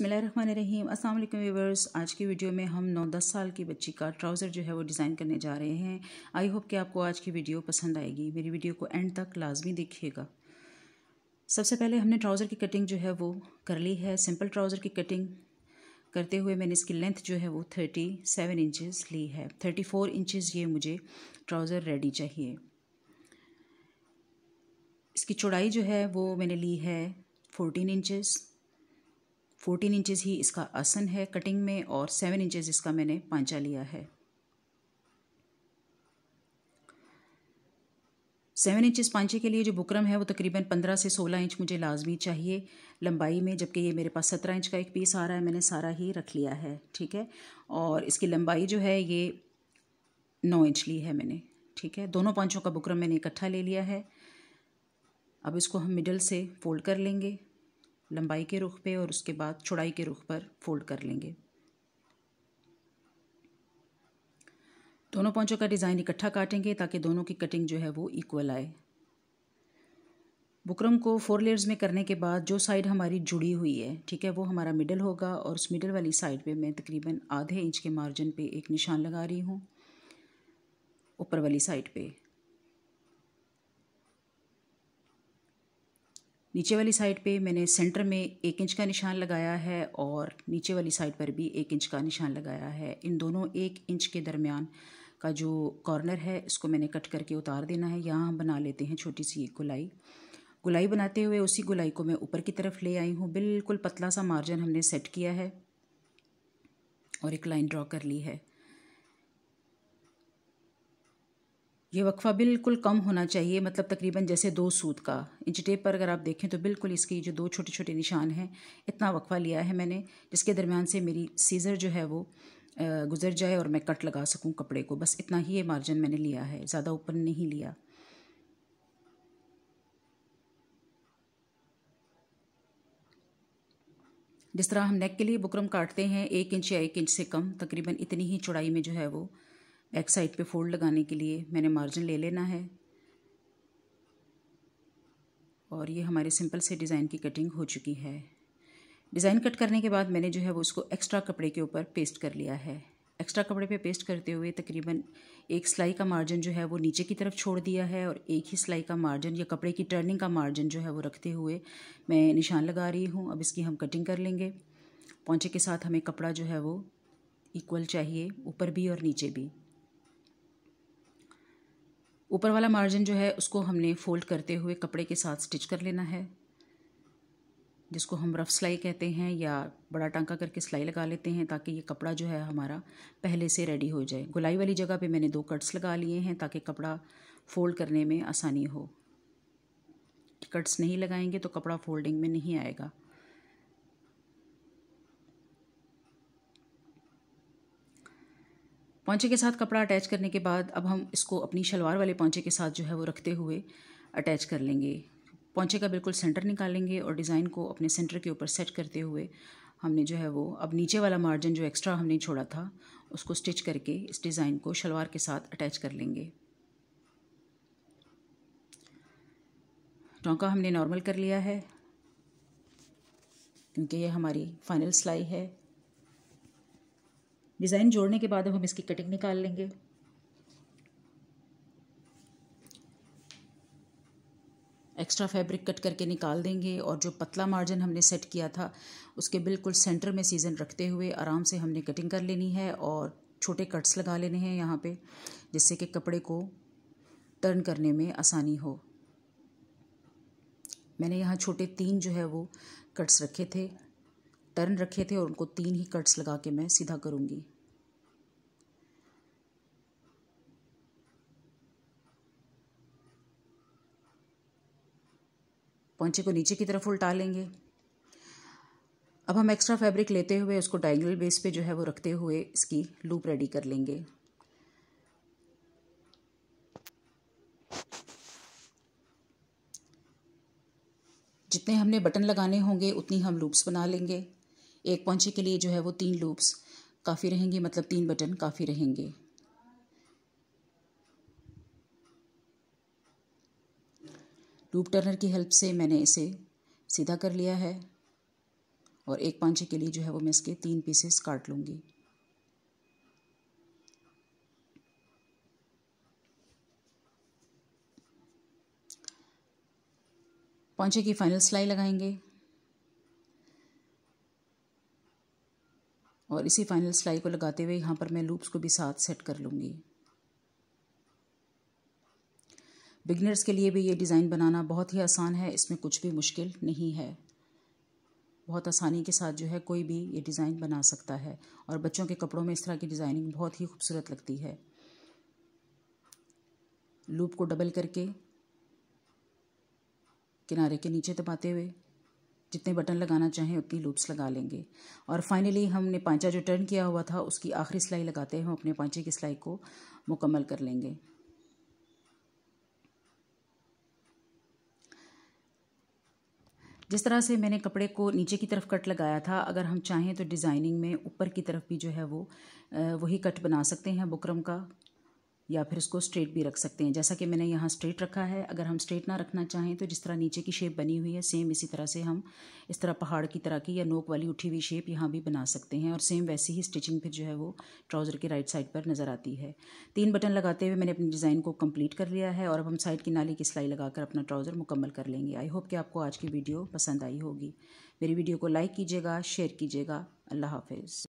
बसमीम अस्सलाम वालेकुम व्यूवर्स आज की वीडियो में हम 9-10 साल की बच्ची का ट्राउज़र जो है वो डिज़ाइन करने जा रहे हैं आई होप कि आपको आज की वीडियो पसंद आएगी मेरी वीडियो को एंड तक लाजमी देखिएगा सबसे पहले हमने ट्राउज़र की कटिंग जो है वो कर ली है सिंपल ट्राउज़र की कटिंग करते हुए मैंने इसकी लेंथ जो है वो थर्टी सेवन इंचज़ ली है थर्टी फोर इंचज़ ये मुझे ट्राउज़र रेडी चाहिए इसकी चौड़ाई जो है वो मैंने ली है फोर्टीन इंचज़ फोर्टीन इंचेस ही इसका आसन है कटिंग में और सेवन इंचज़ इसका मैंने पांचा लिया है सेवन इंचज़ पांचे के लिए जो बुकरम है वो तकरीबन पंद्रह से सोलह इंच मुझे लाजमी चाहिए लंबाई में जबकि ये मेरे पास सत्रह इंच का एक पीस आ रहा है मैंने सारा ही रख लिया है ठीक है और इसकी लंबाई जो है ये नौ इंच ली है मैंने ठीक है दोनों पांचों का बुकरम मैंने इकट्ठा ले लिया है अब इसको हम मिडल से फोल्ड कर लेंगे लंबाई के रुख पे और उसके बाद चौड़ाई के रुख पर फोल्ड कर लेंगे दोनों पौचों का डिज़ाइन इकट्ठा काटेंगे ताकि दोनों की कटिंग जो है वो इक्वल आए बुकरम को फोर लेयर्स में करने के बाद जो साइड हमारी जुड़ी हुई है ठीक है वो हमारा मिडल होगा और उस मिडल वाली साइड पे मैं तकरीबन आधे इंच के मार्जिन पे एक निशान लगा रही हूँ ऊपर वाली साइड पे नीचे वाली साइड पे मैंने सेंटर में एक इंच का निशान लगाया है और नीचे वाली साइड पर भी एक इंच का निशान लगाया है इन दोनों एक इंच के दरमियान का जो कॉर्नर है इसको मैंने कट करके उतार देना है यहाँ हम बना लेते हैं छोटी सी गुलाई गुलाई बनाते हुए उसी गुलाई को मैं ऊपर की तरफ ले आई हूँ बिल्कुल पतला सा मार्जिन हमने सेट किया है और एक लाइन ड्रॉ कर ली है ये वक्फ़ा बिल्कुल कम होना चाहिए मतलब तकरीबन जैसे दो सूद का इंच टेप पर अगर आप देखें तो बिल्कुल इसके जो दो छोटे छोटे निशान हैं इतना वक्फ़ा लिया है मैंने जिसके दरमियान से मेरी सीज़र जो है वो गुजर जाए और मैं कट लगा सकूं कपड़े को बस इतना ही ये मार्जिन मैंने लिया है ज़्यादा ऊपर नहीं लिया जिस तरह हम नेक के लिए बुकरम काटते हैं एक इंच या एक इंच से कम तकरीबन इतनी ही चौड़ाई में जो है वो बैक साइड पे फोल्ड लगाने के लिए मैंने मार्जिन ले लेना है और ये हमारे सिंपल से डिज़ाइन की कटिंग हो चुकी है डिज़ाइन कट करने के बाद मैंने जो है वो उसको एक्स्ट्रा कपड़े के ऊपर पेस्ट कर लिया है एक्स्ट्रा कपड़े पे पेस्ट करते हुए तकरीबन एक सिलाई का मार्जिन जो है वो नीचे की तरफ छोड़ दिया है और एक ही सिलाई का मार्जिन या कपड़े की टर्निंग का मार्जिन जो है वो रखते हुए मैं निशान लगा रही हूँ अब इसकी हम कटिंग कर लेंगे पौचे के साथ हमें कपड़ा जो है वो इक्वल चाहिए ऊपर भी और नीचे भी ऊपर वाला मार्जिन जो है उसको हमने फोल्ड करते हुए कपड़े के साथ स्टिच कर लेना है जिसको हम रफ़ सिलाई कहते हैं या बड़ा टांका करके सिलाई लगा लेते हैं ताकि ये कपड़ा जो है हमारा पहले से रेडी हो जाए गुलाई वाली जगह पे मैंने दो कट्स लगा लिए हैं ताकि कपड़ा फ़ोल्ड करने में आसानी हो कट्स नहीं लगाएंगे तो कपड़ा फोल्डिंग में नहीं आएगा पौचे के साथ कपड़ा अटैच करने के बाद अब हम इसको अपनी शलवार वाले पौचे के साथ जो है वो रखते हुए अटैच कर लेंगे पौचे का बिल्कुल सेंटर निकालेंगे और डिज़ाइन को अपने सेंटर के ऊपर सेट करते हुए हमने जो है वो अब नीचे वाला मार्जिन जो एक्स्ट्रा हमने छोड़ा था उसको स्टिच करके इस डिज़ाइन को शलवार के साथ अटैच कर लेंगे टोंका हमने नॉर्मल कर लिया है क्योंकि ये हमारी फाइनल सिलाई है डिज़ाइन जोड़ने के बाद अब हम इसकी कटिंग निकाल लेंगे एक्स्ट्रा फैब्रिक कट करके निकाल देंगे और जो पतला मार्जिन हमने सेट किया था उसके बिल्कुल सेंटर में सीज़न रखते हुए आराम से हमने कटिंग कर लेनी है और छोटे कट्स लगा लेने हैं यहाँ पे जिससे कि कपड़े को टर्न करने में आसानी हो मैंने यहाँ छोटे तीन जो है वो कट्स रखे थे टर्न रखे थे और उनको तीन ही कट्स लगा के मैं सीधा करूंगी पौचे को नीचे की तरफ उल्टा लेंगे अब हम एक्स्ट्रा फैब्रिक लेते हुए उसको डाइंगल बेस पे जो है वो रखते हुए इसकी लूप रेडी कर लेंगे जितने हमने बटन लगाने होंगे उतनी हम लूप्स बना लेंगे एक पौंचे के लिए जो है वो तीन लूप्स काफ़ी रहेंगे मतलब तीन बटन काफ़ी रहेंगे लूप टर्नर की हेल्प से मैंने इसे सीधा कर लिया है और एक पांचे के लिए जो है वो मैं इसके तीन पीसेस काट लूँगी पांचे की फाइनल सिलाई लगाएंगे और इसी फाइनल सिलाई को लगाते हुए यहाँ पर मैं लूप्स को भी साथ सेट कर लूँगी बिगनर्स के लिए भी ये डिज़ाइन बनाना बहुत ही आसान है इसमें कुछ भी मुश्किल नहीं है बहुत आसानी के साथ जो है कोई भी ये डिज़ाइन बना सकता है और बच्चों के कपड़ों में इस तरह की डिज़ाइनिंग बहुत ही खूबसूरत लगती है लूप को डबल करके किनारे के नीचे दबाते हुए जितने बटन लगाना चाहें उतनी लूप्स लगा लेंगे और फाइनली हमने पाँचा जो टर्न किया हुआ था उसकी आखिरी सिलाई लगाते हैं हम अपने पाँचे की सिलाई को मुकम्मल कर लेंगे जिस तरह से मैंने कपड़े को नीचे की तरफ कट लगाया था अगर हम चाहें तो डिज़ाइनिंग में ऊपर की तरफ भी जो है वो वही कट बना सकते हैं बुकरम का या फिर उसको स्ट्रेट भी रख सकते हैं जैसा कि मैंने यहाँ स्ट्रेट रखा है अगर हम स्ट्रेट ना रखना चाहें तो जिस तरह नीचे की शेप बनी हुई है सेम इसी तरह से हम इस तरह पहाड़ की तरह की या नोक वाली उठी हुई शेप यहाँ भी बना सकते हैं और सेम वैसी ही स्टिचिंग फिर जो है वो ट्राउज़र के राइट साइड पर नज़र आती है तीन बटन लगाते हुए मैंने अपनी डिज़ाइन को कम्प्लीट कर लिया है और अब हम साइड की नाली की सिलाई लगाकर अपना ट्राउज़र मुकम्मल कर लेंगे आई होप कि आपको आज की वीडियो पसंद आई होगी मेरी वीडियो को लाइक कीजिएगा शेयर कीजिएगा अल्लाह हाफिज़